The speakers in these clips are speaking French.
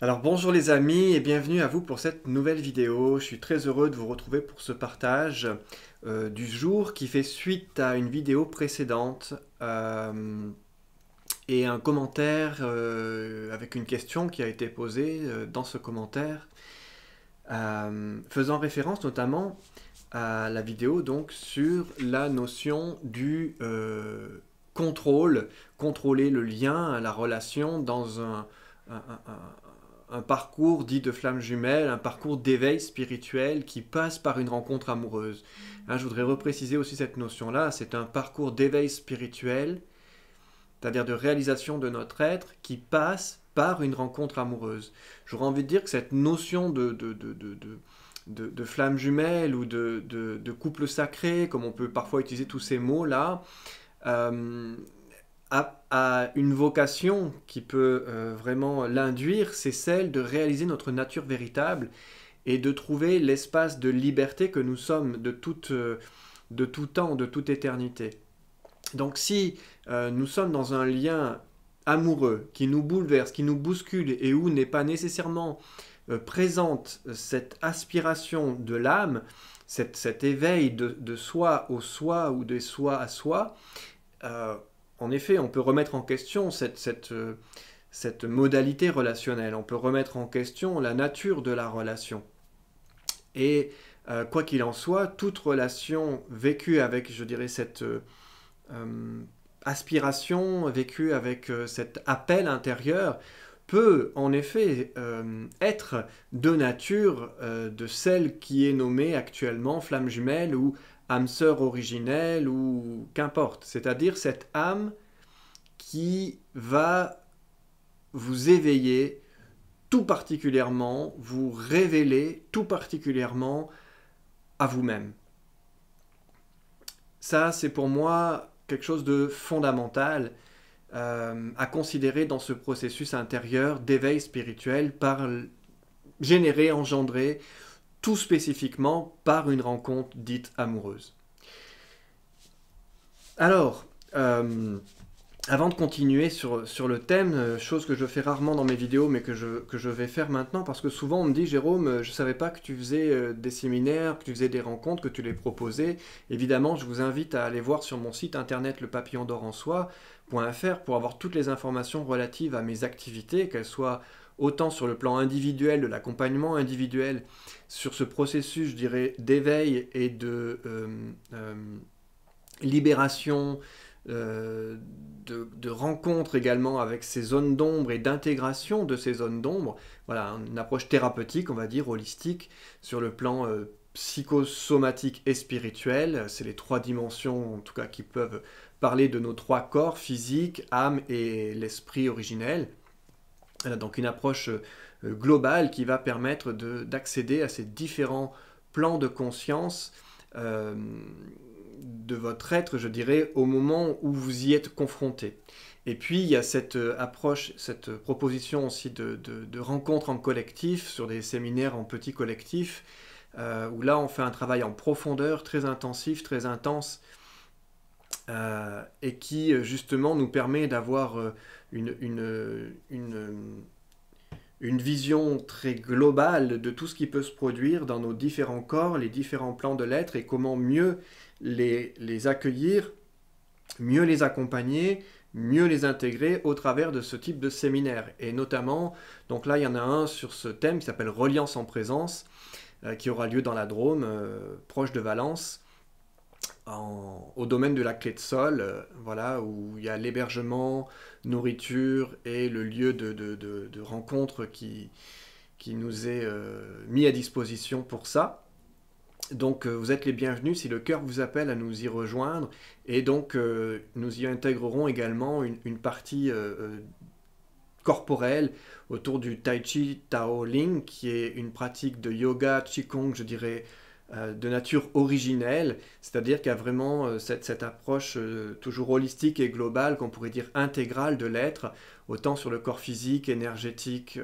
Alors bonjour les amis et bienvenue à vous pour cette nouvelle vidéo. Je suis très heureux de vous retrouver pour ce partage euh, du jour qui fait suite à une vidéo précédente euh, et un commentaire euh, avec une question qui a été posée dans ce commentaire faisant référence notamment à la vidéo donc sur la notion du contrôle, contrôler le lien, la relation dans un un parcours dit de flamme jumelle, un parcours d'éveil spirituel qui passe par une rencontre amoureuse. Hein, je voudrais repréciser aussi cette notion-là, c'est un parcours d'éveil spirituel, c'est-à-dire de réalisation de notre être, qui passe par une rencontre amoureuse. J'aurais envie de dire que cette notion de, de, de, flammes jumelles ou de, de, couple sacré, comme on peut parfois utiliser tous ces mots-là, euh, a, une vocation qui peut euh, vraiment l'induire, c'est celle de réaliser notre nature véritable et de trouver l'espace de liberté que nous sommes de, euh, de tout temps, de toute éternité. Donc si euh, nous sommes dans un lien amoureux qui nous bouleverse, qui nous bouscule et où n'est pas nécessairement présente cette aspiration de l'âme, cet éveil de, soi au soi ou des soi à soi, en effet, on peut remettre en question euh, cette, modalité relationnelle, on peut remettre en question la nature de la relation. Et euh, quoi qu'il en soit, toute relation vécue avec, je dirais, cette euh, aspiration, vécue avec cet appel intérieur, peut en effet être de nature de celle qui est nommée actuellement flamme jumelle ou âme sœur originelle ou qu'importe, c'est-à-dire cette âme qui va vous éveiller tout particulièrement, vous révéler tout particulièrement à vous-même. Ça, c'est pour moi quelque chose de fondamental euh, à considérer dans ce processus intérieur d'éveil spirituel par générer, engendrer tout spécifiquement par une rencontre dite amoureuse. Alors, euh, avant de continuer sur, le thème, euh, chose que je fais rarement dans mes vidéos, mais que je, que je vais faire maintenant, parce que souvent on me dit, Jérôme, euh, je ne savais pas que tu faisais des séminaires, que tu faisais des rencontres, que tu les proposais. Évidemment, je vous invite à aller voir sur mon site internet le papillon d'or en soi.fr pour avoir toutes les informations relatives à mes activités, qu'elles soient autant sur le plan individuel, de l'accompagnement individuel, sur ce processus, je dirais, d'éveil et de euh, euh, libération, euh, de, de, rencontre également avec ces zones d'ombre et d'intégration de ces zones d'ombre. Voilà, une approche thérapeutique, on va dire, holistique, sur le plan psychosomatique et spirituel. C'est les trois dimensions, en tout cas, qui peuvent parler de nos trois corps, physique, âme et l'esprit originel donc une approche euh, globale qui va permettre d'accéder à ces différents plans de conscience euh, de votre être, je dirais, au moment où vous y êtes confronté. Et puis, il y a cette euh, approche, cette proposition aussi de, de, rencontres en collectif, sur des séminaires en petits collectifs, où là, on fait un travail en profondeur, très intensif, très intense, et qui, justement, nous permet d'avoir une, vision très globale de tout ce qui peut se produire dans nos différents corps, les différents plans de l'être et comment mieux les, accueillir, mieux les accompagner, mieux les intégrer au travers de ce type de séminaire. Et notamment, donc là, il y en a un sur ce thème qui s'appelle Reliance en présence, euh, qui aura lieu dans la Drôme, euh, proche de Valence, au domaine de la clé de sol, euh, voilà, où il y a l'hébergement, nourriture et le lieu de, de, rencontre qui, qui nous est euh, mis à disposition pour ça. Donc euh, vous êtes les bienvenus si le cœur vous appelle à nous y rejoindre et donc nous y intégrerons également une, une partie corporelle autour du Tai Chi Tao Ling qui est une pratique de yoga, Qigong je dirais euh, de nature originelle, c'est-à-dire qu'il y a vraiment euh, cette, approche euh, toujours holistique et globale, qu'on pourrait dire intégrale de l'être, autant sur le corps physique, énergétique,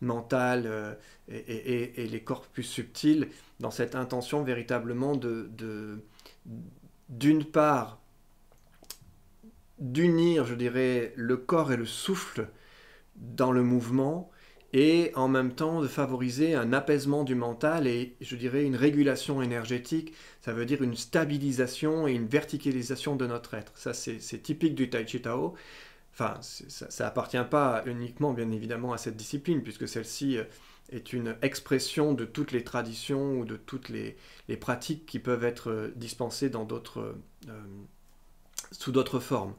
mental et, les corps plus subtils, dans cette intention véritablement de, d'une part, d'unir, je dirais, le corps et le souffle dans le mouvement, et en même temps de favoriser un apaisement du mental et je dirais une régulation énergétique, ça veut dire une stabilisation et une verticalisation de notre être. Ça c'est typique du Tai Chi Tao. Enfin, ça appartient pas uniquement bien évidemment à cette discipline puisque celle-ci euh, est une expression de toutes les traditions ou de toutes les, pratiques qui peuvent être euh, dispensées dans euh, sous d'autres formes.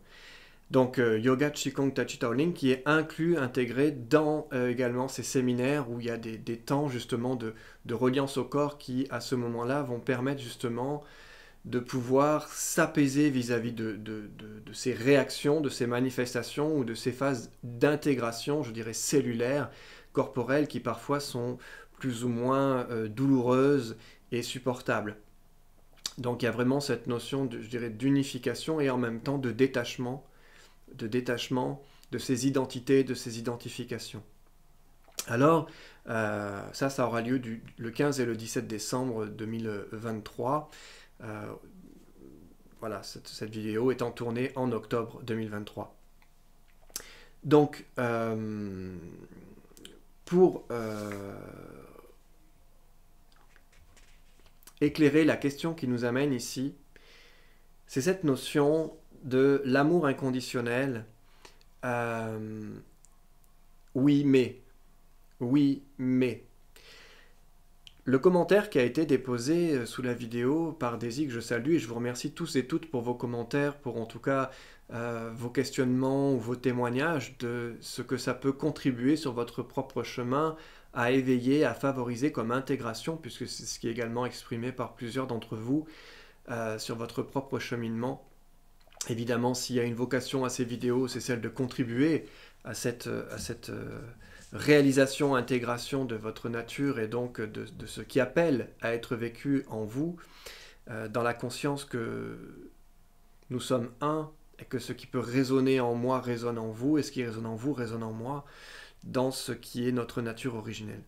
Donc euh, yoga, Chikong tai chi, qui est inclus, intégré dans euh, également ces séminaires où il y a des, temps justement de, reliance au corps qui à ce moment-là vont permettre justement de pouvoir s'apaiser vis-à-vis de, ces réactions, de ces manifestations ou de ces phases d'intégration, je dirais cellulaire, corporelle, qui parfois sont plus ou moins euh, douloureuses et supportables. Donc il y a vraiment cette notion, je dirais, d'unification et en même temps de détachement de détachement de ces identités, de ces identifications. Alors, euh, ça, ça aura lieu le 15 et le 17 décembre 2023. Euh, voilà, cette, vidéo étant tournée en octobre 2023. Donc, euh, pour éclairer la question qui nous amène ici, c'est cette notion de l'amour inconditionnel. Euh, oui, mais. Oui, mais. Le commentaire qui a été déposé euh, sous la vidéo par Daisy, que je salue, et je vous remercie tous et toutes pour vos commentaires, pour en tout cas euh, vos questionnements ou vos témoignages de ce que ça peut contribuer sur votre propre chemin à éveiller, à favoriser comme intégration, puisque c'est ce qui est également exprimé par plusieurs d'entre vous sur votre propre cheminement. Évidemment, s'il y a une vocation à ces vidéos, c'est celle de contribuer à cette, euh, à cette euh, réalisation, intégration de votre nature et donc de, ce qui appelle à être vécu en vous, euh, dans la conscience que nous sommes un et que ce qui peut résonner en moi résonne en vous et ce qui résonne en vous résonne en moi dans ce qui est notre nature originelle.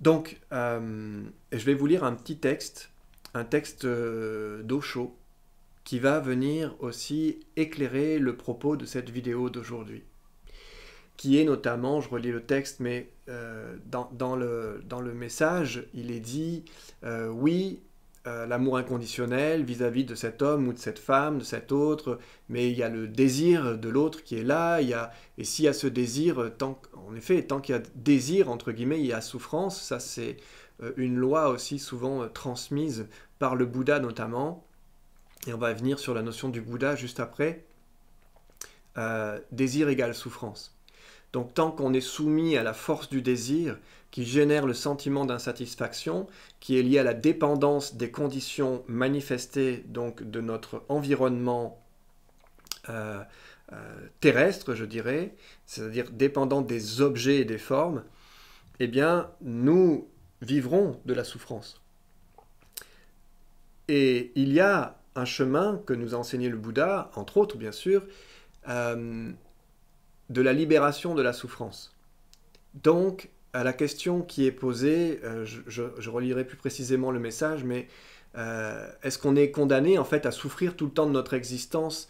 Donc, je vais vous lire un petit texte, un texte d'Ocho, qui va venir aussi éclairer le propos de cette vidéo d'aujourd'hui, qui est notamment, je relis le texte, mais euh, dans, le, message, il est dit, euh, oui, euh, l'amour inconditionnel vis-à-vis de cet homme ou de cette femme, de cet autre, mais il y a le désir de l'autre qui est là, et s'il y a ce désir, en effet, tant qu'il y a désir, entre guillemets, il y a souffrance, ça c'est une loi aussi souvent transmise par le Bouddha notamment, et on va venir sur la notion du Bouddha juste après, euh, désir égale souffrance. Donc tant qu'on est soumis à la force du désir qui génère le sentiment d'insatisfaction, qui est lié à la dépendance des conditions manifestées donc de notre environnement euh, euh, terrestre, je dirais, c'est-à-dire dépendant des objets et des formes, eh bien nous vivrons de la souffrance. Et il y a un chemin que nous a enseigné le Bouddha, entre autres bien sûr, euh, de la libération de la souffrance. Donc, à la question qui est posée, euh, je, relierai plus précisément le message, mais euh, est-ce qu'on est condamné en fait à souffrir tout le temps de notre existence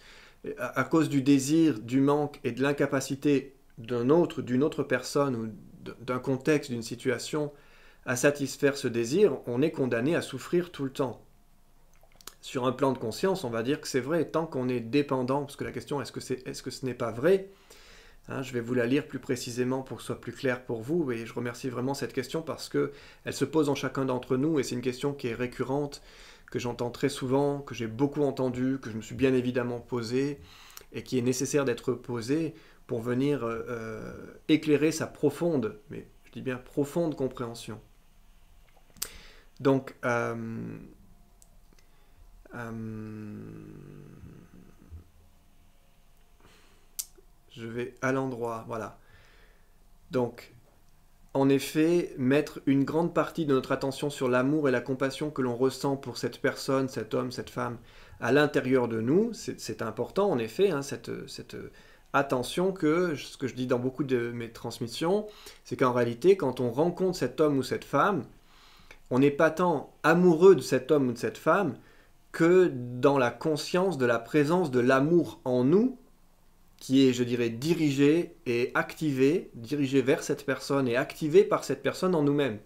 à cause du désir, du manque et de l'incapacité d'un autre, d'une autre personne ou d'un contexte, d'une situation à satisfaire ce désir, on est condamné à souffrir tout le temps sur un plan de conscience, on va dire que c'est vrai, tant qu'on est dépendant, parce que la question est-ce que, est, -ce, que ce n'est pas vrai hein, Je vais vous la lire plus précisément pour que ce soit plus clair pour vous, et je remercie vraiment cette question parce que elle se pose en chacun d'entre nous, et c'est une question qui est récurrente, que j'entends très souvent, que j'ai beaucoup entendu, que je me suis bien évidemment posée, et qui est nécessaire d'être posée pour venir euh, euh, éclairer sa profonde, mais je dis bien profonde compréhension. Donc, euh, euh, je vais à l'endroit, voilà. Donc, en effet, mettre une grande partie de notre attention sur l'amour et la compassion que l'on ressent pour cette personne, cet homme, cette femme, à l'intérieur de nous, c'est important, en effet, hein, cette, cette attention que, ce que je dis dans beaucoup de mes transmissions, c'est qu'en réalité, quand on rencontre cet homme ou cette femme, on n'est pas tant amoureux de cet homme ou de cette femme que dans la conscience de la présence de l'amour en nous, qui est, je dirais, dirigé et activé, dirigé vers cette personne et activé par cette personne en nous-mêmes.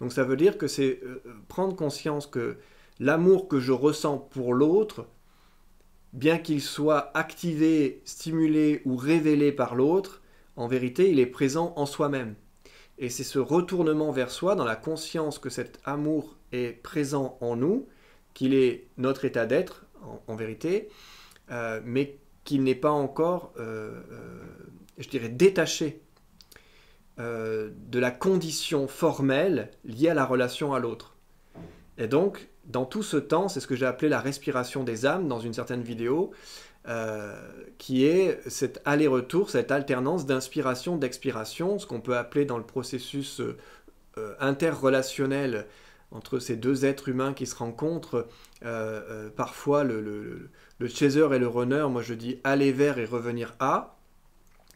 Donc ça veut dire que c'est euh, prendre conscience que l'amour que je ressens pour l'autre, bien qu'il soit activé, stimulé ou révélé par l'autre, en vérité, il est présent en soi-même. Et c'est ce retournement vers soi, dans la conscience que cet amour est présent en nous, qu'il est notre état d'être, en, vérité, euh, mais qu'il n'est pas encore, euh, euh, je dirais, détaché de la condition formelle liée à la relation à l'autre. Et donc, dans tout ce temps, c'est ce que j'ai appelé la respiration des âmes dans une certaine vidéo, qui est cet aller-retour, cette alternance d'inspiration, d'expiration, ce qu'on peut appeler dans le processus interrelationnel entre ces deux êtres humains qui se rencontrent. Euh, euh, parfois, le, le, le, chaser et le runner, moi je dis aller vers et revenir à.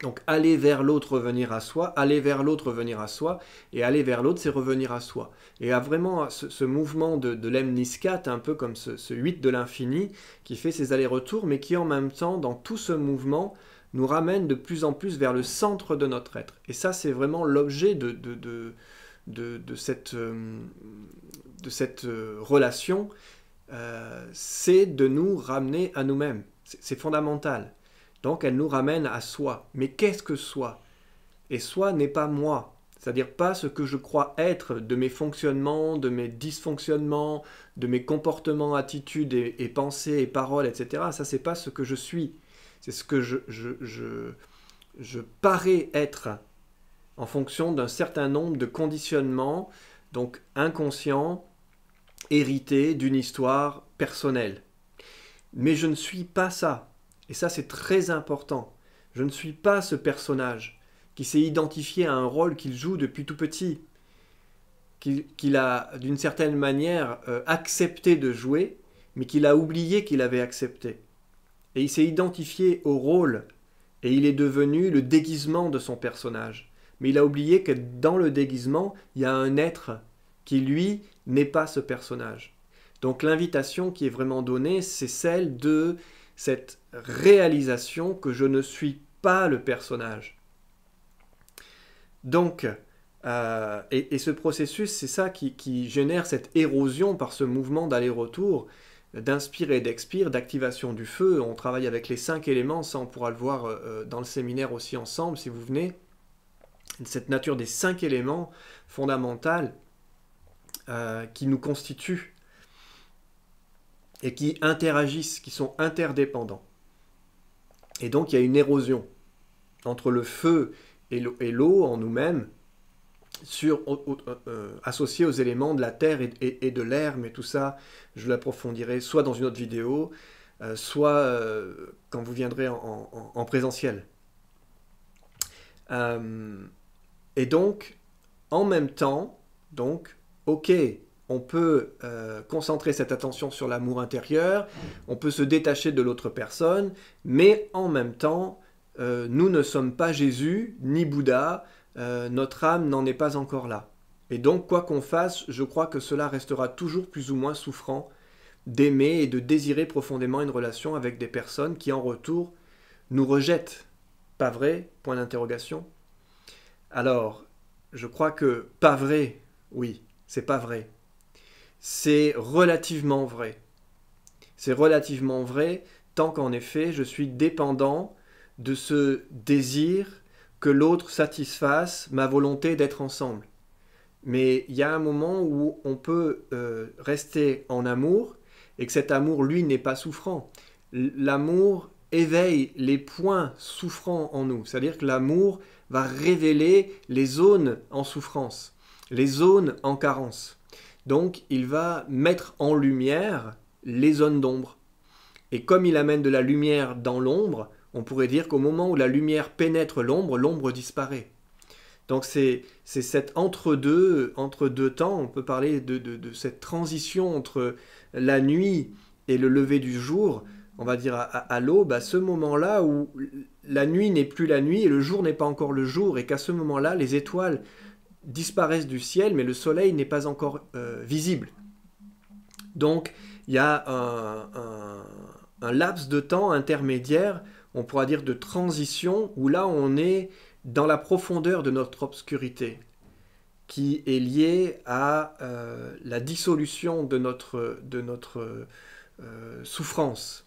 Donc aller vers l'autre, revenir à soi, aller vers l'autre, revenir à soi, et aller vers l'autre, c'est revenir à soi. Et à vraiment ce, mouvement de, de 4 un peu comme ce, ce 8 de l'infini, qui fait ses allers-retours, mais qui en même temps, dans tout ce mouvement, nous ramène de plus en plus vers le centre de notre être. Et ça, c'est vraiment l'objet de, de, de de, cette, euh, de cette euh, relation, euh, c'est de nous ramener à nous-mêmes. C'est fondamental. Donc elle nous ramène à soi. Mais qu'est-ce que soi Et soi n'est pas moi. C'est-à-dire pas ce que je crois être de mes fonctionnements, de mes dysfonctionnements, de mes comportements, attitudes et, pensées et paroles, etc. Ça, c'est pas ce que je suis. C'est ce que je parais être en fonction d'un certain nombre de conditionnements, donc inconscients, hérité d'une histoire personnelle. Mais je ne suis pas ça. Et ça, c'est très important. Je ne suis pas ce personnage qui s'est identifié à un rôle qu'il joue depuis tout petit, qu'il a d'une certaine manière euh, accepté de jouer, mais qu'il a oublié qu'il avait accepté. Et il s'est identifié au rôle, et il est devenu le déguisement de son personnage. Mais il a oublié que dans le déguisement, il y a un être qui, lui, n'est pas ce personnage. Donc l'invitation qui est vraiment donnée, c'est celle de cette réalisation que je ne suis pas le personnage. Donc, euh, et, ce processus, c'est ça qui, génère cette érosion par ce mouvement d'aller-retour, d'inspirer et d'expire, d'activation du feu. On travaille avec les cinq éléments, ça on pourra le voir euh, dans le séminaire aussi ensemble si vous venez. Cette nature des cinq éléments fondamentales euh, qui nous constituent et qui interagissent, qui sont interdépendants. Et donc il y a une érosion entre le feu et l'eau en nous-mêmes, sur, euh, aux éléments de la terre et, de l'air, mais tout ça, je l'approfondirai soit dans une autre vidéo, euh, soit quand vous viendrez en, en présentiel. et donc, en même temps, donc, ok, on peut euh, concentrer cette attention sur l'amour intérieur, on peut se détacher de l'autre personne, mais en même temps, euh, nous ne sommes pas Jésus ni Bouddha, euh, notre âme n'en est pas encore là. Et donc, quoi qu'on fasse, je crois que cela restera toujours plus ou moins souffrant d'aimer et de désirer profondément une relation avec des personnes qui, en retour, nous rejettent. Pas vrai Point d'interrogation. Alors, je crois que pas vrai, oui, c'est pas vrai. C'est relativement vrai. C'est relativement vrai tant qu'en effet je suis dépendant de ce désir que l'autre satisfasse ma volonté d'être ensemble. Mais il y a un moment où on peut euh, rester en amour et que cet amour, lui, n'est pas souffrant. L'amour éveille les points souffrants en nous, c'est-à-dire que l'amour va révéler les zones en souffrance les zones en carence. Donc il va mettre en lumière les zones d'ombre. Et comme il amène de la lumière dans l'ombre, on pourrait dire qu'au moment où la lumière pénètre l'ombre, l'ombre disparaît. Donc c'est cet entre-deux entre deux temps, on peut parler de, cette transition entre la nuit et le lever du jour, on va dire à, à l'aube, à ce moment-là où la nuit n'est plus la nuit et le jour n'est pas encore le jour, et qu'à ce moment-là, les étoiles disparaissent du ciel, mais le soleil n'est pas encore euh, visible. Donc, il y a un, laps de temps intermédiaire, on pourra dire de transition, où là, on est dans la profondeur de notre obscurité, qui est liée à euh, la dissolution de notre, de notre euh, souffrance.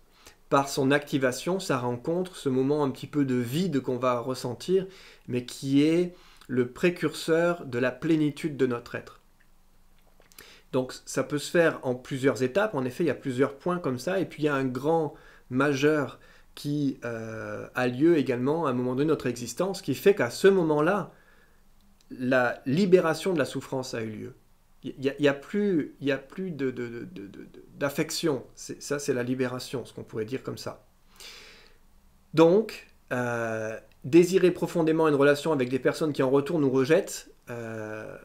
Par son activation, ça rencontre ce moment un petit peu de vide qu'on va ressentir, mais qui est le précurseur de la plénitude de notre être. Donc ça peut se faire en plusieurs étapes, en effet il y a plusieurs points comme ça, et puis il y a un grand majeur qui euh, a lieu également à un moment de notre existence, qui fait qu'à ce moment-là, la libération de la souffrance a eu lieu. Il n'y a, y a, plus, a plus d'affection. De, ça, c'est la libération, ce qu'on pourrait dire comme ça. Donc, euh, désirer profondément une relation avec des personnes qui en retour nous rejettent, euh,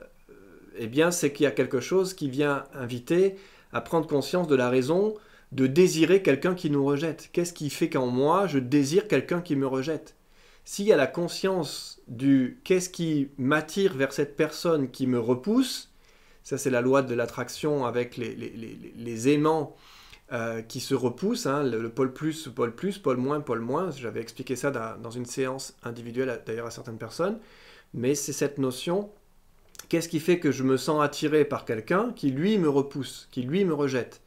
eh bien c'est qu'il y a quelque chose qui vient inviter à prendre conscience de la raison de désirer quelqu'un qui nous rejette. Qu'est-ce qui fait qu'en moi je désire quelqu'un qui me rejette S'il y a la conscience du qu'est-ce qui m'attire vers cette personne qui me repousse, ça c'est la loi de l'attraction avec les aimants euh, qui se repoussent, hein, le, pôle plus, pôle plus, pôle moins, pôle moins. J'avais expliqué ça dans une séance individuelle d'ailleurs à certaines personnes. Mais c'est cette notion, qu'est-ce qui fait que je me sens attiré par quelqu'un qui lui me repousse, qui lui me rejette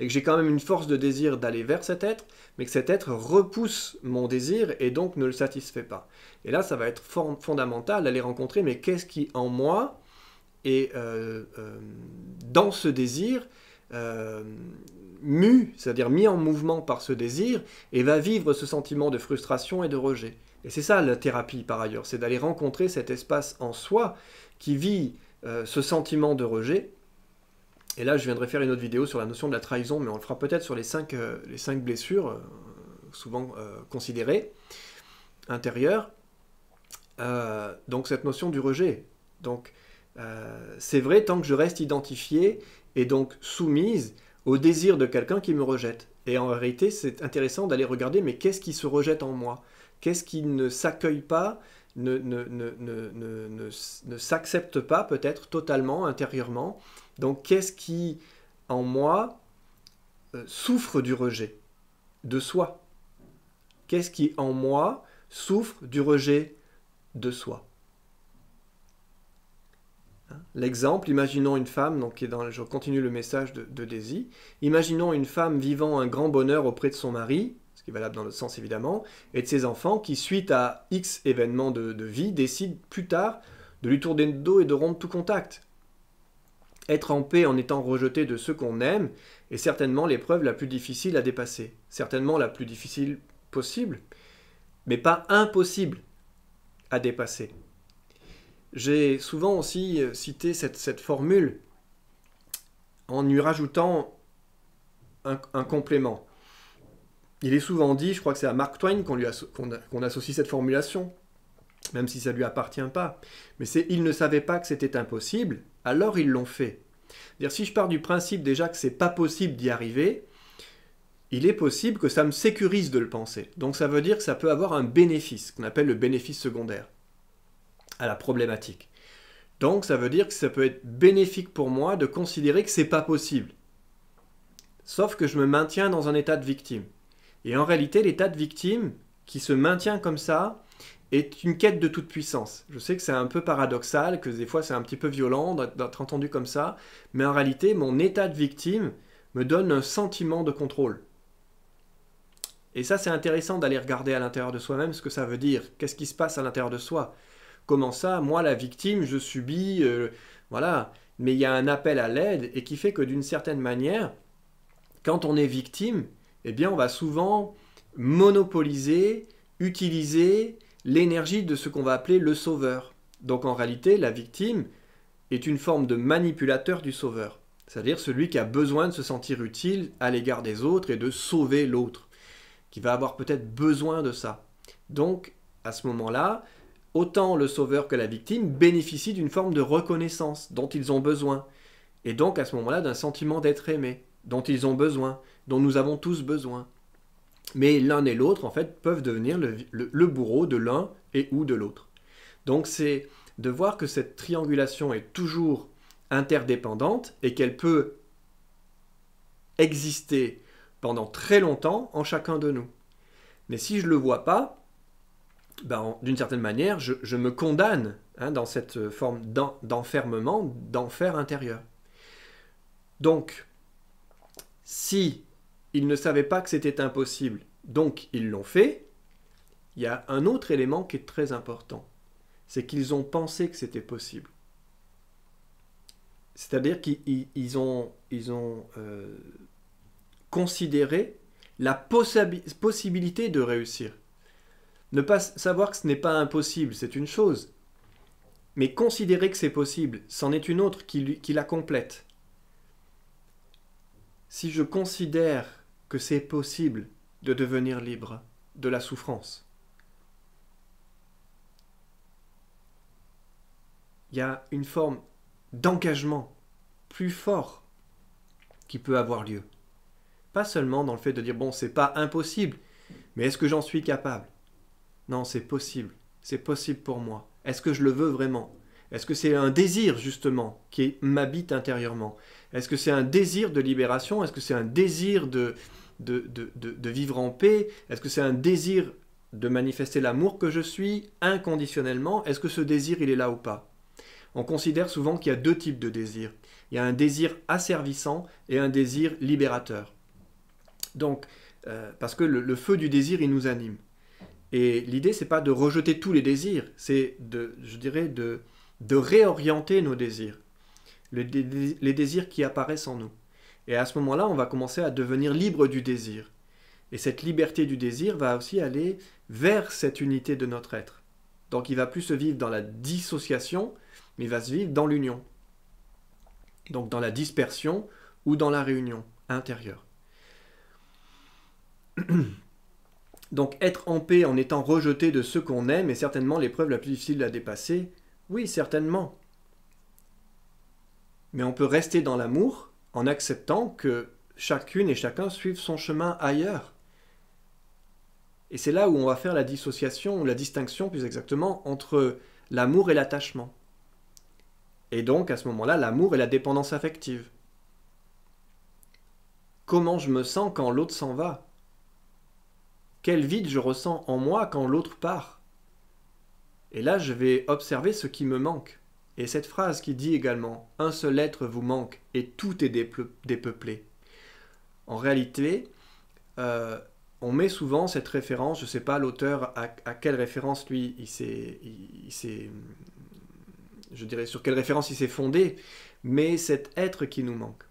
et que j'ai quand même une force de désir d'aller vers cet être, mais que cet être repousse mon désir et donc ne le satisfait pas. Et là, ça va être fondamental d'aller rencontrer, mais qu'est-ce qui en moi et euh, euh, dans ce désir euh, mu, c'est-à-dire mis en mouvement par ce désir, et va vivre ce sentiment de frustration et de rejet. Et c'est ça la thérapie par ailleurs, c'est d'aller rencontrer cet espace en soi qui vit euh, ce sentiment de rejet. Et là, je viendrai faire une autre vidéo sur la notion de la trahison, mais on le fera peut-être sur les cinq, euh, les cinq blessures, souvent considérées, intérieures. donc cette notion du rejet. Donc c'est vrai tant que je reste identifié et donc soumise au désir de quelqu'un qui me rejette. Et en réalité, c'est intéressant d'aller regarder, mais qu'est-ce qui se rejette en moi Qu'est-ce qui ne s'accueille pas, ne, s'accepte pas peut-être totalement, intérieurement Donc euh, qu'est-ce qui en moi souffre du rejet de soi Qu'est-ce qui en moi souffre du rejet de soi L'exemple, imaginons une femme, donc je continue le message de, Daisy, imaginons une femme vivant un grand bonheur auprès de son mari, ce qui est valable dans le sens évidemment, et de ses enfants qui, suite à X événements de, de vie, décident plus tard de lui tourner le dos et de rompre tout contact. Être en paix en étant rejeté de ceux qu'on aime est certainement l'épreuve la plus difficile à dépasser, certainement la plus difficile possible, mais pas impossible à dépasser. J'ai souvent aussi euh, cité cette, formule en lui rajoutant un, complément. Il est souvent dit, je crois que c'est à Mark Twain qu'on associe cette formulation, même si ça ne lui appartient pas. Mais c'est « ils ne savait pas que c'était impossible, alors ils l'ont fait ». Dire si je pars du principe déjà que c'est pas possible d'y arriver, il est possible que ça me sécurise de le penser. Donc ça veut dire que ça peut avoir un bénéfice, qu'on appelle le bénéfice secondaire à la problématique. Donc ça veut dire que ça peut être bénéfique pour moi de considérer que c'est pas possible. Sauf que je me maintiens dans un état de victime. Et en réalité, l'état de victime qui se maintient comme ça est une quête de toute puissance. Je sais que c'est un peu paradoxal, que des fois c'est un petit peu violent d'être entendu comme ça, mais en réalité, mon état de victime me donne un sentiment de contrôle. Et ça, c'est intéressant d'aller regarder à l'intérieur de soi-même ce que ça veut dire. Qu'est-ce qui se passe à l'intérieur de soi Comment ça Moi, la victime, je subis. Euh, voilà. Mais il y a un appel à l'aide et qui fait que d'une certaine manière, quand on est victime, eh bien, on va souvent monopoliser, utiliser l'énergie de ce qu'on va appeler le sauveur. Donc en réalité, la victime est une forme de manipulateur du sauveur, c'est-à-dire celui qui a besoin de se sentir utile à l'égard des autres et de sauver l'autre, qui va avoir peut-être besoin de ça. Donc à ce moment-là, autant le sauveur que la victime bénéficient d'une forme de reconnaissance dont ils ont besoin, et donc à ce moment-là d'un sentiment d'être aimé, dont ils ont besoin, dont nous avons tous besoin. Mais l'un et l'autre, en fait, peuvent devenir le, bourreau de l'un et ou de l'autre. Donc c'est de voir que cette triangulation est toujours interdépendante et qu'elle peut exister pendant très longtemps en chacun de nous. Mais si je ne le vois pas, ben, d'une certaine manière, je, me condamne hein, dans cette forme d'enfermement, d'enfer intérieur. Donc, si ils ne savaient pas que c'était impossible, donc ils l'ont fait, il y a un autre élément qui est très important, c'est qu'ils ont pensé que c'était possible. C'est-à-dire qu'ils ont, euh, considéré la possibilité de réussir. Ne pas savoir que ce n'est pas impossible, c'est une chose. Mais considérer que c'est possible, c'en est une autre qui, la complète. Si je considère que c'est possible de devenir libre de la souffrance, il y a une forme d'engagement plus fort qui peut avoir lieu. Pas seulement dans le fait de dire bon, c'est pas impossible, mais est-ce que j'en suis capable non, c'est possible. C'est possible pour moi. Est-ce que je le veux vraiment Est-ce que c'est un désir, justement, qui m'habite intérieurement Est-ce que c'est un désir de libération Est-ce que c'est un désir de, de, vivre en paix Est-ce que c'est un désir de manifester l'amour que je suis inconditionnellement Est-ce que ce désir, il est là ou pas On considère souvent qu'il y a deux types de désirs. Il y a un désir asservissant et un désir libérateur. Donc, euh, parce que le feu du désir, il nous anime. Et l'idée, c'est pas de rejeter tous les désirs, c'est de, je dirais, de, réorienter nos désirs, les, désirs qui apparaissent en nous. Et à ce moment-là, on va commencer à devenir libre du désir. Et cette liberté du désir va aussi aller vers cette unité de notre être. Donc il ne va plus se vivre dans la dissociation, mais il va se vivre dans l'union. Donc dans la dispersion ou dans la réunion intérieure. Donc être en paix en étant rejeté de ceux qu'on aime est certainement l'épreuve la plus difficile à dépasser. Oui, certainement. Mais on peut rester dans l'amour en acceptant que chacune et chacun suivent son chemin ailleurs. Et c'est là où on va faire la dissociation, ou la distinction plus exactement, entre l'amour et l'attachement. Et donc à ce moment-là, l'amour et la dépendance affective. Comment je me sens quand l'autre s'en va quel vide je ressens en moi quand l'autre part Et là, je vais observer ce qui me manque. Et cette phrase qui dit également ⁇ Un seul être vous manque et tout est dépeuplé ⁇ En réalité, euh, on met souvent cette référence, je ne sais pas l'auteur à, quelle référence lui il s'est, je dirais sur quelle référence il s'est fondé, mais cet être qui nous manque.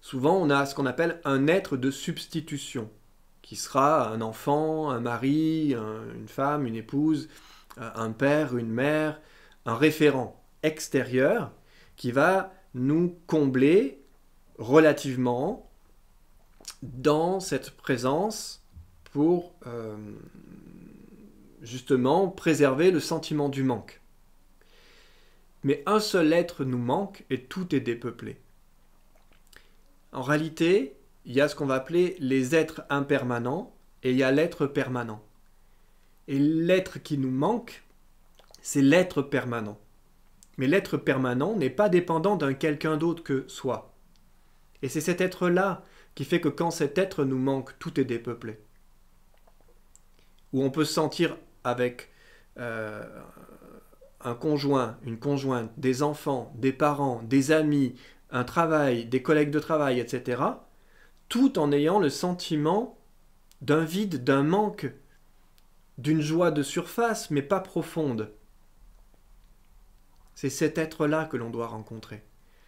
Souvent, on a ce qu'on appelle un être de substitution qui sera un enfant, un mari, une femme, une épouse, euh, un père, une mère, un référent extérieur qui va nous combler relativement dans cette présence pour euh, justement préserver le sentiment du manque. Mais un seul être nous manque et tout est dépeuplé. En réalité, il y a ce qu'on va appeler les êtres impermanents et il y a l'être permanent. Et l'être qui nous manque, c'est l'être permanent. Mais l'être permanent n'est pas dépendant d'un quelqu'un d'autre que soi. Et c'est cet être-là qui fait que quand cet être nous manque, tout est dépeuplé. Où on peut se sentir avec euh, un conjoint, une conjointe, des enfants, des parents, des amis, un travail, des collègues de travail, etc tout en ayant le sentiment d'un vide, d'un manque, d'une joie de surface, mais pas profonde. C'est cet être-là que l'on doit rencontrer.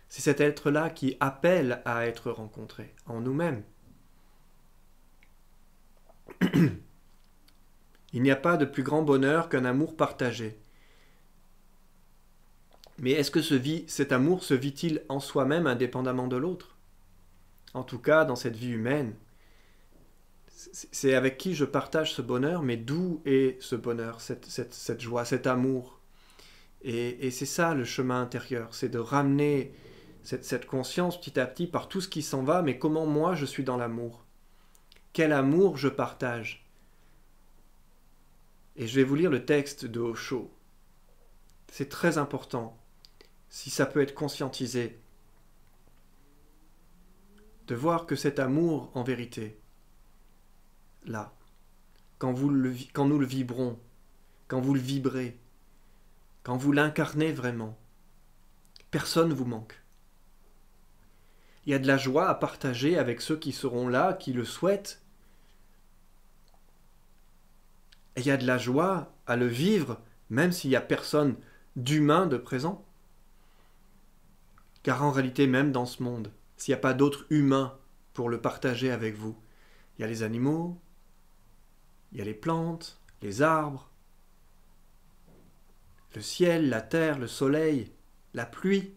C'est cet être-là qui appelle à être rencontré en nous-mêmes. Il n'y a pas de plus grand bonheur qu'un amour partagé. Mais est-ce que cet amour se vit-il en soi-même indépendamment de l'autre en tout cas dans cette vie humaine. C'est avec qui je partage ce bonheur, mais d'où est ce bonheur, cette, joie, cet amour Et, c'est ça le chemin intérieur, c'est de ramener cette, conscience petit à petit par tout ce qui s'en va, mais comment moi je suis dans l'amour Quel amour je partage Et je vais vous lire le texte de Osho. C'est très important, si ça peut être conscientisé de voir que cet amour, en vérité, là, quand, vous le, quand nous le vibrons, quand vous le vibrez, quand vous l'incarnez vraiment, personne ne vous manque. Il y a de la joie à partager avec ceux qui seront là, qui le souhaitent. Et il y a de la joie à le vivre, même s'il n'y a personne d'humain de présent. Car en réalité, même dans ce monde, s'il n'y a pas d'autres humains pour le partager avec vous. Il y a les animaux, il y a les plantes, les arbres, le ciel, la terre, le soleil, la pluie.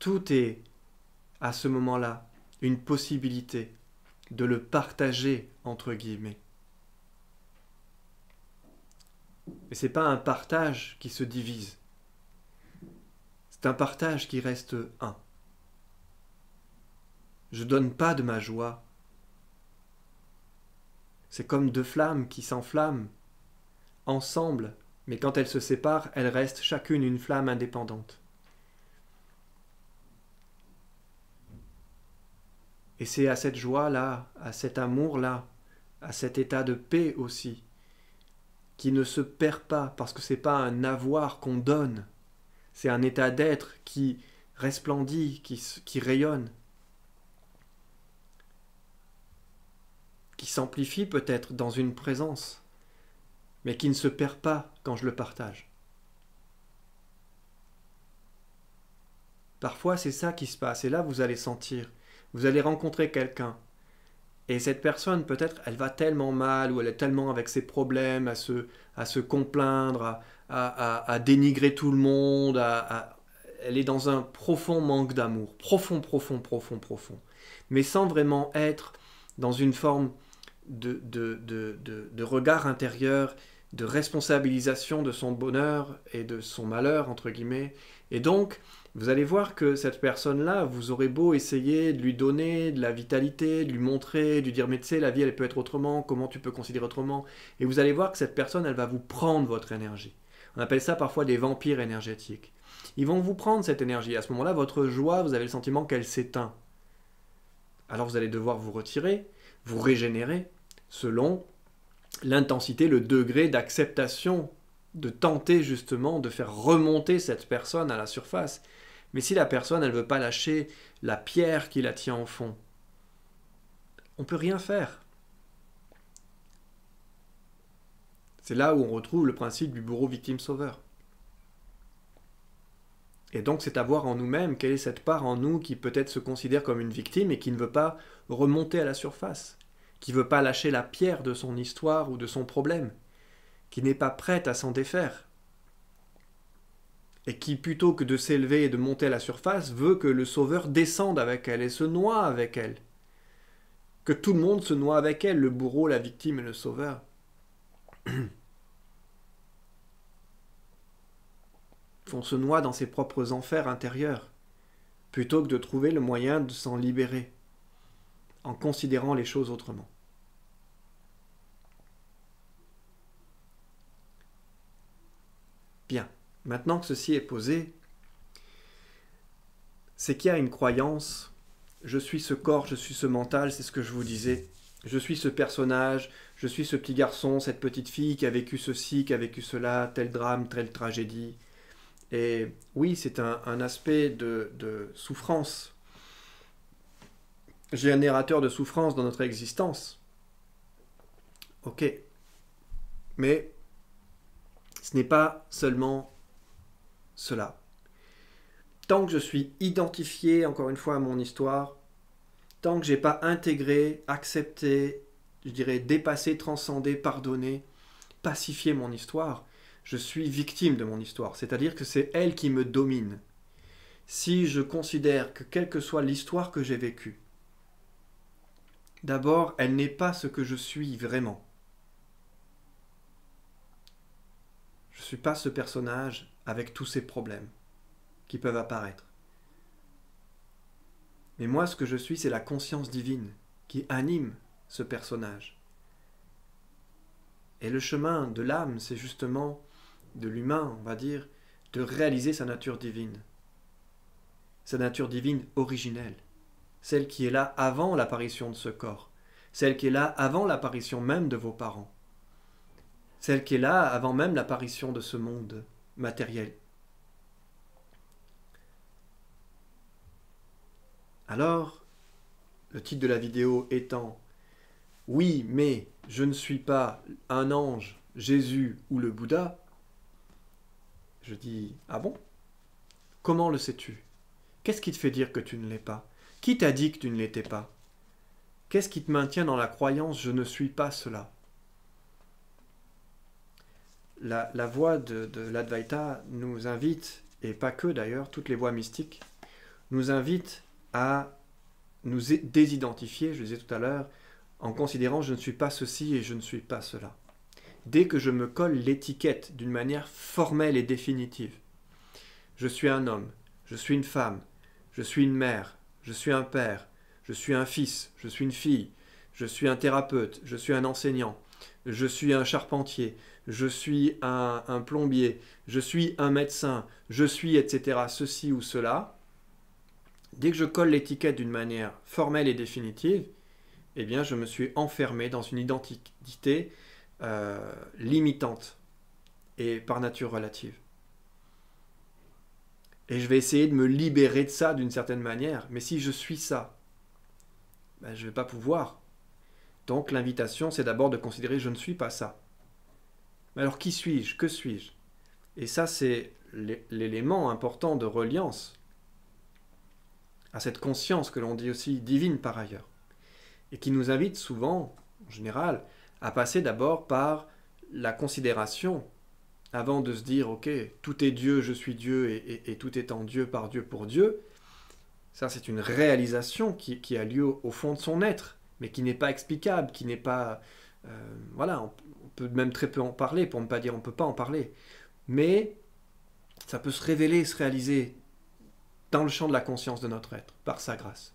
Tout est à ce moment-là une possibilité de le partager entre guillemets. Mais ce n'est pas un partage qui se divise. C'est un partage qui reste un. Je donne pas de ma joie. C'est comme deux flammes qui s'enflamment ensemble, mais quand elles se séparent, elles restent chacune une flamme indépendante. Et c'est à cette joie-là, à cet amour-là, à cet état de paix aussi, qui ne se perd pas, parce que c'est pas un avoir qu'on donne, c'est un état d'être qui resplendit, qui, qui rayonne. qui s'amplifie peut-être dans une présence, mais qui ne se perd pas quand je le partage. Parfois, c'est ça qui se passe, et là, vous allez sentir, vous allez rencontrer quelqu'un, et cette personne, peut-être, elle va tellement mal, ou elle est tellement avec ses problèmes, à se, à se complaindre, à, dénigrer tout le monde, elle est dans un profond manque d'amour, profond, profond, profond, profond, mais sans vraiment être dans une forme de, de, regard intérieur, de responsabilisation de son bonheur et de son malheur, entre guillemets. Et donc, vous allez voir que cette personne-là, vous aurez beau essayer de lui donner de la vitalité, de lui montrer, de lui dire, mais tu sais, la vie, elle peut être autrement, comment tu peux considérer autrement. Et vous allez voir que cette personne, elle va vous prendre votre énergie. On appelle ça parfois des vampires énergétiques. Ils vont vous prendre cette énergie. À ce moment-là, votre joie, vous avez le sentiment qu'elle s'éteint. Alors vous allez devoir vous retirer, vous régénérer, selon l'intensité, le degré d'acceptation, de tenter justement de faire remonter cette personne à la surface. Mais si la personne, elle ne veut pas lâcher la pierre qui la tient au fond, on ne peut rien faire. C'est là où on retrouve le principe du bourreau victime-sauveur. Et donc c'est à voir en nous-mêmes quelle est cette part en nous qui peut-être se considère comme une victime et qui ne veut pas remonter à la surface qui veut pas lâcher la pierre de son histoire ou de son problème, qui n'est pas prête à s'en défaire, et qui, plutôt que de s'élever et de monter à la surface, veut que le Sauveur descende avec elle et se noie avec elle, que tout le monde se noie avec elle, le bourreau, la victime et le Sauveur. On se noie dans ses propres enfers intérieurs, plutôt que de trouver le moyen de s'en libérer en considérant les choses autrement. Bien, maintenant que ceci est posé, c'est qu'il y a une croyance, je suis ce corps, je suis ce mental, c'est ce que je vous disais, je suis ce personnage, je suis ce petit garçon, cette petite fille qui a vécu ceci, qui a vécu cela, tel drame, telle tragédie. Et oui, c'est un, aspect de souffrance générateur de souffrance dans notre existence. Ok. Mais ce n'est pas seulement cela. Tant que je suis identifié, encore une fois, à mon histoire, tant que je n'ai pas intégré, accepté, je dirais dépassé, transcendé, pardonné, pacifié mon histoire, je suis victime de mon histoire. C'est-à-dire que c'est elle qui me domine. Si je considère que quelle que soit l'histoire que j'ai vécue, D'abord, elle n'est pas ce que je suis vraiment. Je ne suis pas ce personnage avec tous ces problèmes qui peuvent apparaître. Mais moi, ce que je suis, c'est la conscience divine qui anime ce personnage. Et le chemin de l'âme, c'est justement, de l'humain, on va dire, de réaliser sa nature divine. Sa nature divine originelle celle qui est là avant l'apparition de ce corps, celle qui est là avant l'apparition même de vos parents, celle qui est là avant même l'apparition de ce monde matériel. Alors, le titre de la vidéo étant Oui, mais je ne suis pas un ange, Jésus ou le Bouddha, je dis Ah bon Comment le sais-tu Qu'est-ce qui te fait dire que tu ne l'es pas qui t'a dit que tu ne l'étais pas Qu'est-ce qui te maintient dans la croyance je ne suis pas cela la, voix de, l'Advaita nous invite, et pas que d'ailleurs, toutes les voix mystiques, nous invite à nous désidentifier, je le disais tout à l'heure, en considérant je ne suis pas ceci et je ne suis pas cela. Dès que je me colle l'étiquette d'une manière formelle et définitive, je suis un homme, je suis une femme, je suis une mère, je suis un père, je suis un fils, je suis une fille, je suis un thérapeute, je suis un enseignant, je suis un charpentier, je suis un, plombier, je suis un médecin, je suis, etc., ceci ou cela. Dès que je colle l'étiquette d'une manière formelle et définitive, eh bien, je me suis enfermé dans une identité euh, limitante et par nature relative. Et je vais essayer de me libérer de ça d'une certaine manière. Mais si je suis ça, ben, je ne vais pas pouvoir. Donc l'invitation, c'est d'abord de considérer je ne suis pas ça. Mais alors qui suis-je Que suis-je Et ça, c'est l'élément important de reliance à cette conscience que l'on dit aussi divine par ailleurs, et qui nous invite souvent, en général, à passer d'abord par la considération avant de se dire, OK, tout est Dieu, je suis Dieu, et, tout est en Dieu, par Dieu, pour Dieu, ça c'est une réalisation qui, a lieu au, fond de son être, mais qui n'est pas explicable, qui n'est pas... Euh, voilà, on, peut même très peu en parler, pour ne pas dire on ne peut pas en parler. Mais ça peut se révéler, se réaliser dans le champ de la conscience de notre être, par sa grâce.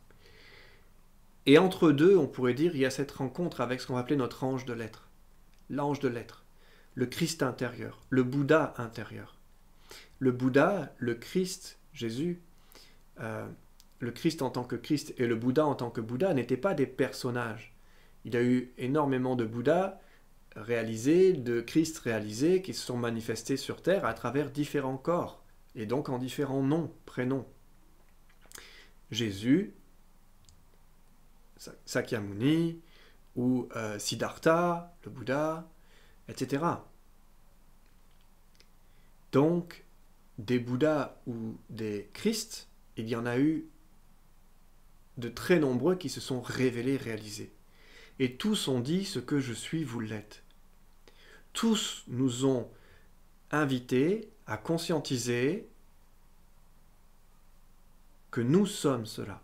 Et entre deux, on pourrait dire, il y a cette rencontre avec ce qu'on va appeler notre ange de l'être. L'ange de l'être le Christ intérieur, le Bouddha intérieur. Le Bouddha, le Christ, Jésus, euh, le Christ en tant que Christ et le Bouddha en tant que Bouddha n'étaient pas des personnages. Il y a eu énormément de Bouddhas réalisés, de Christ réalisés, qui se sont manifestés sur Terre à travers différents corps, et donc en différents noms, prénoms. Jésus, Sakyamuni, ou euh, Siddhartha, le Bouddha, etc. Donc, des Bouddhas ou des Christs, il y en a eu de très nombreux qui se sont révélés, réalisés. Et tous ont dit ce que je suis, vous l'êtes. Tous nous ont invités à conscientiser que nous sommes cela,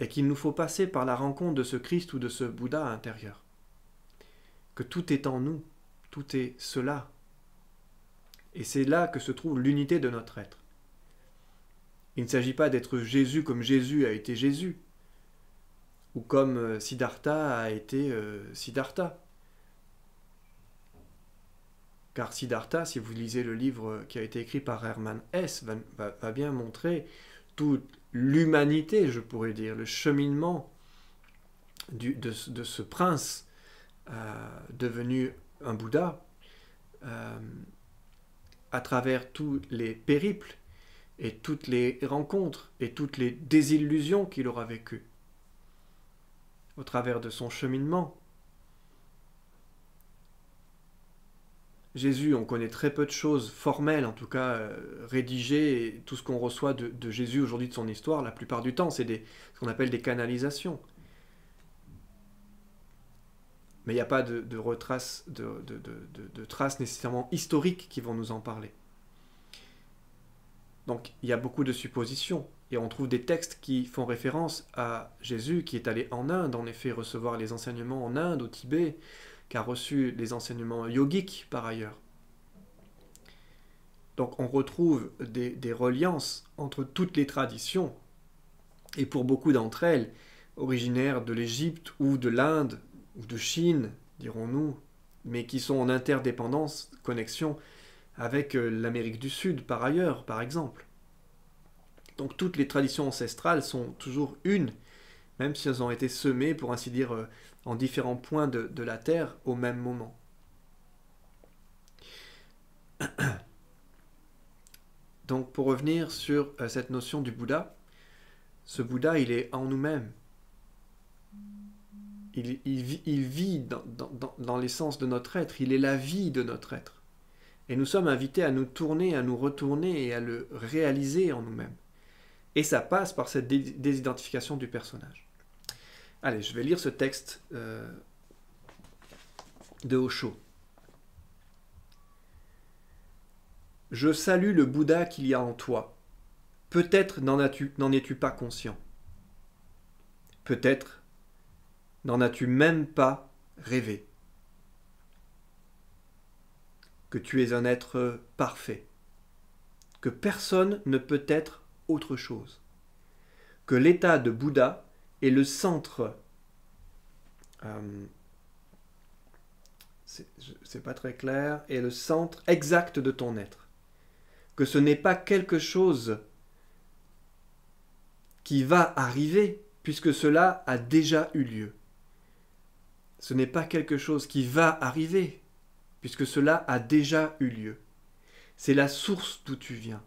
et qu'il nous faut passer par la rencontre de ce Christ ou de ce Bouddha intérieur que tout est en nous, tout est cela. Et c'est là que se trouve l'unité de notre être. Il ne s'agit pas d'être Jésus comme Jésus a été Jésus, ou comme euh, Siddhartha a été euh, Siddhartha. Car Siddhartha, si vous lisez le livre qui a été écrit par Hermann Hesse, va, bien montrer toute l'humanité, je pourrais dire, le cheminement de, de, ce prince euh, devenu un Bouddha, euh, à travers tous les périples et toutes les rencontres et toutes les désillusions qu'il aura vécues, au travers de son cheminement. Jésus, on connaît très peu de choses formelles, en tout cas euh, rédigées, tout ce qu'on reçoit de, de Jésus aujourd'hui de son histoire, la plupart du temps, c'est ce qu'on appelle des canalisations mais il n'y a pas de, de, traces nécessairement historiques qui vont nous en parler. Donc il y a beaucoup de suppositions, et on trouve des textes qui font référence à Jésus qui est allé en Inde, en effet, recevoir les enseignements en Inde, au Tibet, qui a reçu les enseignements yogiques par ailleurs. Donc on retrouve des, des reliances entre toutes les traditions, et pour beaucoup d'entre elles, originaires de l'Égypte ou de l'Inde ou de Chine, dirons-nous, mais qui sont en interdépendance, connexion avec euh, l'Amérique du Sud par ailleurs, par exemple. Donc toutes les traditions ancestrales sont toujours une, même si elles ont été semées, pour ainsi dire, euh, en différents points de, de la Terre au même moment. Donc pour revenir sur euh, cette notion du Bouddha, ce Bouddha, il est en nous-mêmes il, vit, dans, l'essence de notre être, il est la vie de notre être. Et nous sommes invités à nous tourner, à nous retourner et à le réaliser en nous-mêmes. Et ça passe par cette désidentification du personnage. Allez, je vais lire ce texte euh, de Osho. Je salue le Bouddha qu'il y a en toi. Peut-être n'en es-tu pas conscient. Peut-être N'en as-tu même pas rêvé Que tu es un être parfait, que personne ne peut être autre chose, que l'état de Bouddha est le centre. Euh, c'est pas très clair, est le centre exact de ton être. Que ce n'est pas quelque chose qui va arriver, puisque cela a déjà eu lieu ce n'est pas quelque chose qui va arriver, puisque cela a déjà eu lieu. C'est la source d'où tu viens.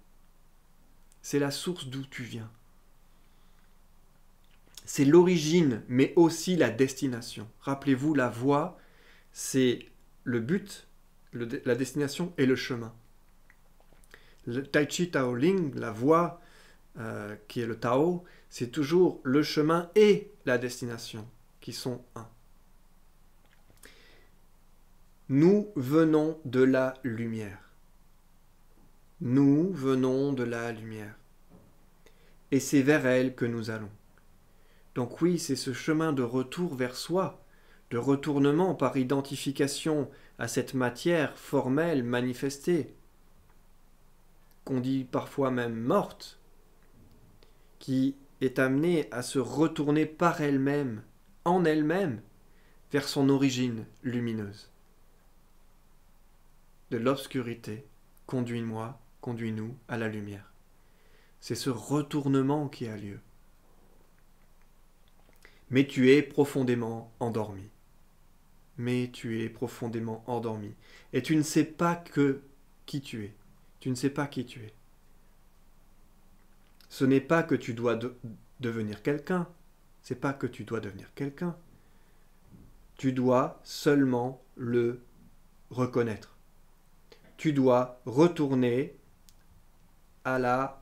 C'est la source d'où tu viens. C'est l'origine, mais aussi la destination. Rappelez-vous, la voie, c'est le but, la destination et le chemin. Le tai Chi Tao Ling, la voie, euh, qui est le Tao, c'est toujours le chemin et la destination qui sont un. Nous venons de la lumière. Nous venons de la lumière. Et c'est vers elle que nous allons. Donc oui, c'est ce chemin de retour vers soi, de retournement par identification à cette matière formelle manifestée, qu'on dit parfois même morte, qui est amenée à se retourner par elle-même, en elle-même, vers son origine lumineuse de l'obscurité, conduis-moi, conduis-nous à la lumière. C'est ce retournement qui a lieu. Mais tu es profondément endormi. Mais tu es profondément endormi. Et tu ne sais pas que qui tu es. Tu ne sais pas qui tu es. Ce n'est pas que tu dois devenir quelqu'un. C'est pas que tu dois devenir quelqu'un. Tu dois seulement le reconnaître tu dois retourner à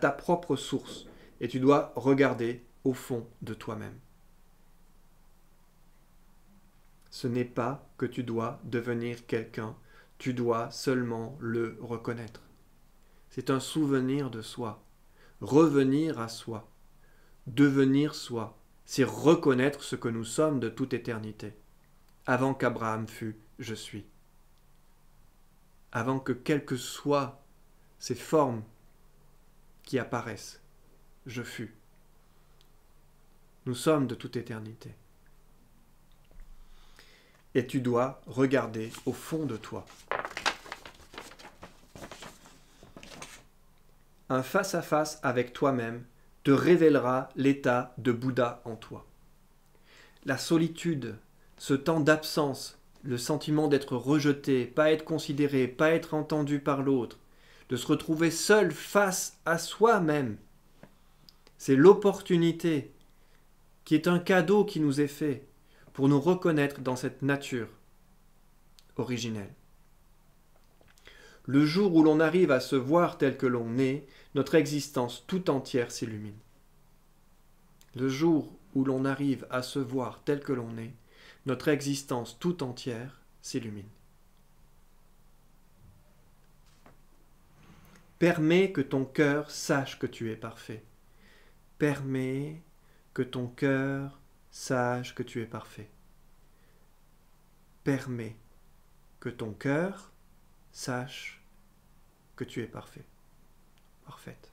ta propre source et tu dois regarder au fond de toi-même. Ce n'est pas que tu dois devenir quelqu'un, tu dois seulement le reconnaître. C'est un souvenir de soi, revenir à soi, devenir soi, c'est reconnaître ce que nous sommes de toute éternité. Avant qu'Abraham fût, je suis avant que quelles que soient ces formes qui apparaissent, je fus. Nous sommes de toute éternité. Et tu dois regarder au fond de toi. Un face-à-face avec toi-même te révélera l'état de Bouddha en toi. La solitude, ce temps d'absence le sentiment d'être rejeté, pas être considéré, pas être entendu par l'autre, de se retrouver seul face à soi-même. C'est l'opportunité qui est un cadeau qui nous est fait pour nous reconnaître dans cette nature originelle. Le jour où l'on arrive à se voir tel que l'on est, notre existence tout entière s'illumine. Le jour où l'on arrive à se voir tel que l'on est, notre existence tout entière s'illumine. Permets que ton cœur sache que tu es parfait. Permets que ton cœur sache que tu es parfait. Permets que ton cœur sache que tu es parfait. Parfaite.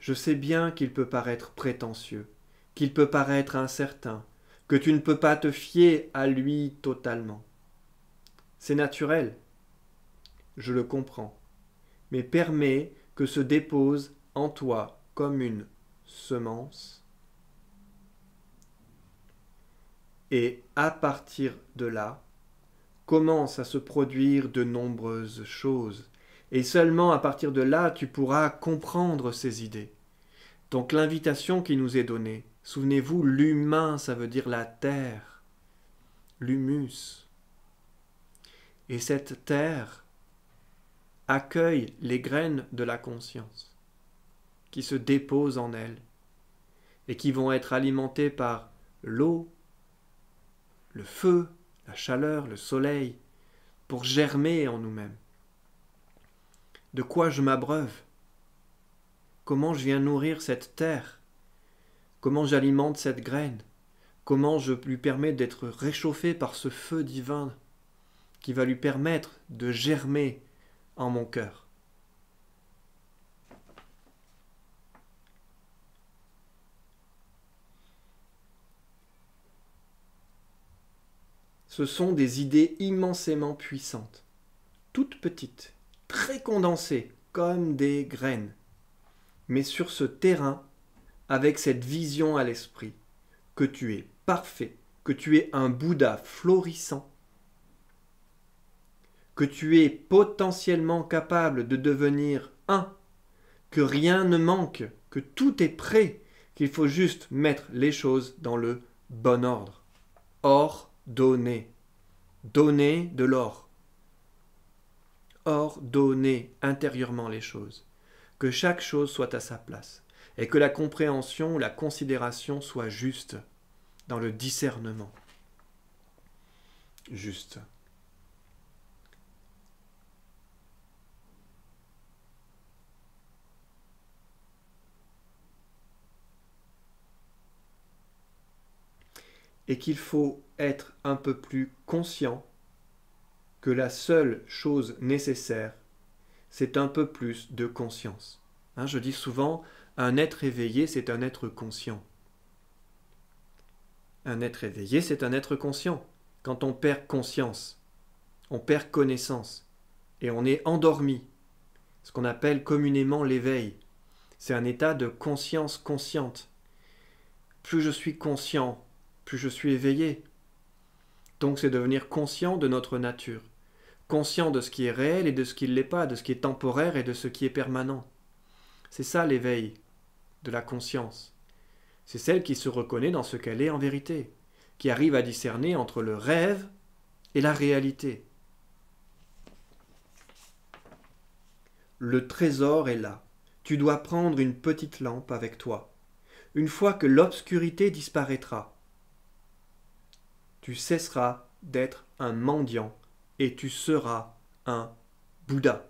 Je sais bien qu'il peut paraître prétentieux, qu'il peut paraître incertain, que tu ne peux pas te fier à lui totalement. C'est naturel, je le comprends, mais permets que se dépose en toi comme une semence, et à partir de là, commence à se produire de nombreuses choses, et seulement à partir de là tu pourras comprendre ces idées. Donc l'invitation qui nous est donnée, Souvenez-vous, l'humain, ça veut dire la terre, l'humus. Et cette terre accueille les graines de la conscience qui se déposent en elle et qui vont être alimentées par l'eau, le feu, la chaleur, le soleil, pour germer en nous-mêmes. De quoi je m'abreuve Comment je viens nourrir cette terre Comment j'alimente cette graine Comment je lui permets d'être réchauffé par ce feu divin qui va lui permettre de germer en mon cœur Ce sont des idées immensément puissantes, toutes petites, très condensées, comme des graines. Mais sur ce terrain, avec cette vision à l'esprit que tu es parfait, que tu es un Bouddha florissant, que tu es potentiellement capable de devenir un, que rien ne manque, que tout est prêt, qu'il faut juste mettre les choses dans le bon ordre. or Donner donner de l'or. or donner intérieurement les choses. Que chaque chose soit à sa place et que la compréhension la considération soit juste dans le discernement. Juste. et qu'il faut être un peu plus conscient que la seule chose nécessaire, c'est un peu plus de conscience. Hein, je dis souvent, un être éveillé, c'est un être conscient. Un être éveillé, c'est un être conscient. Quand on perd conscience, on perd connaissance et on est endormi. Ce qu'on appelle communément l'éveil. C'est un état de conscience consciente. Plus je suis conscient, plus je suis éveillé. Donc c'est devenir conscient de notre nature, conscient de ce qui est réel et de ce qui ne l'est pas, de ce qui est temporaire et de ce qui est permanent. C'est ça l'éveil de la conscience. C'est celle qui se reconnaît dans ce qu'elle est en vérité, qui arrive à discerner entre le rêve et la réalité. Le trésor est là. Tu dois prendre une petite lampe avec toi. Une fois que l'obscurité disparaîtra, tu cesseras d'être un mendiant et tu seras un Bouddha.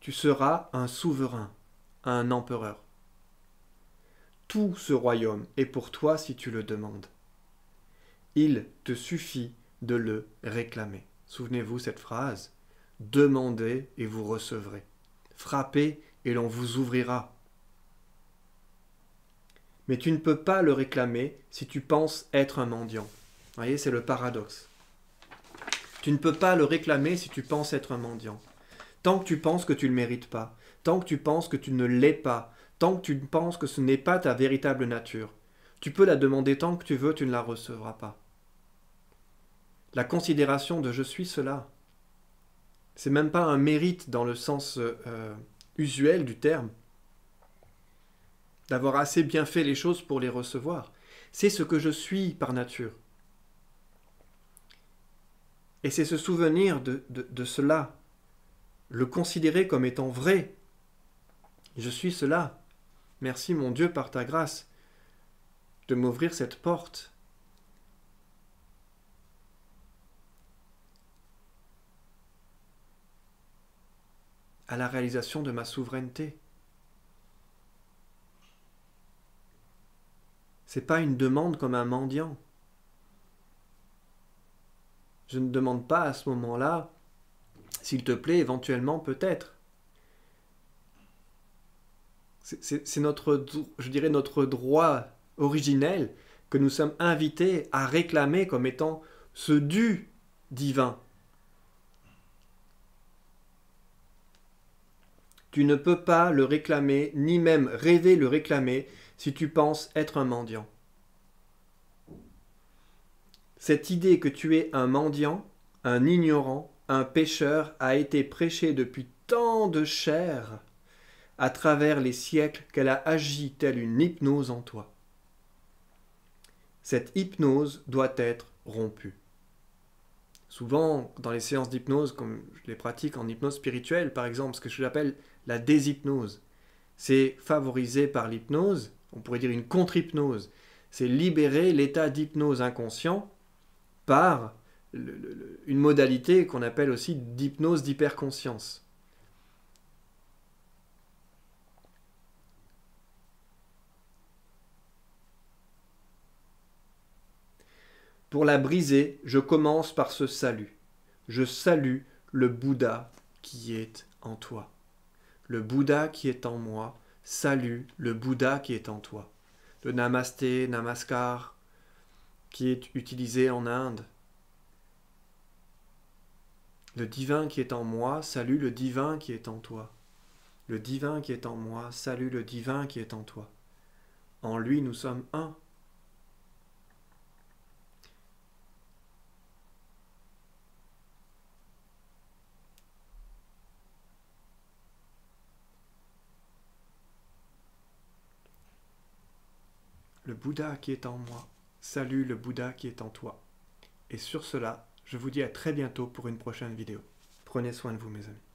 tu seras un souverain, un empereur. Tout ce royaume est pour toi si tu le demandes. Il te suffit de le réclamer. Souvenez-vous cette phrase. Demandez et vous recevrez. Frappez et l'on vous ouvrira. Mais tu ne peux pas le réclamer si tu penses être un mendiant. Vous voyez, c'est le paradoxe. Tu ne peux pas le réclamer si tu penses être un mendiant. Tant que tu penses que tu ne le mérites pas, tant que tu penses que tu ne l'es pas, tant que tu penses que ce n'est pas ta véritable nature, tu peux la demander tant que tu veux, tu ne la recevras pas. La considération de je suis cela, c'est même pas un mérite dans le sens euh, euh, usuel du terme, d'avoir assez bien fait les choses pour les recevoir. C'est ce que je suis par nature. Et c'est se souvenir de cela le considérer comme étant vrai. Je suis cela. Merci mon Dieu par ta grâce de m'ouvrir cette porte. à la réalisation de ma souveraineté. C'est pas une demande comme un mendiant. Je ne demande pas à ce moment-là s'il te plaît, éventuellement, peut-être. C'est notre, je dirais, notre droit originel que nous sommes invités à réclamer comme étant ce dû divin. Tu ne peux pas le réclamer, ni même rêver le réclamer, si tu penses être un mendiant. Cette idée que tu es un mendiant, un ignorant, un pécheur a été prêché depuis tant de chair à travers les siècles qu'elle a agi telle une hypnose en toi. Cette hypnose doit être rompue. Souvent, dans les séances d'hypnose, comme je les pratique en hypnose spirituelle, par exemple, ce que je l'appelle la déshypnose, c'est favorisé par l'hypnose, on pourrait dire une contre-hypnose, c'est libérer l'état d'hypnose inconscient par une modalité qu'on appelle aussi d'hypnose d'hyperconscience. Pour la briser, je commence par ce salut. Je salue le Bouddha qui est en toi. Le Bouddha qui est en moi, salue le Bouddha qui est en toi. Le namasté, namaskar, qui est utilisé en Inde, le divin qui est en moi, salue le divin qui est en toi. Le divin qui est en moi, salue le divin qui est en toi. En lui, nous sommes un. Le Bouddha qui est en moi, salue le Bouddha qui est en toi. Et sur cela, je vous dis à très bientôt pour une prochaine vidéo. Prenez soin de vous mes amis.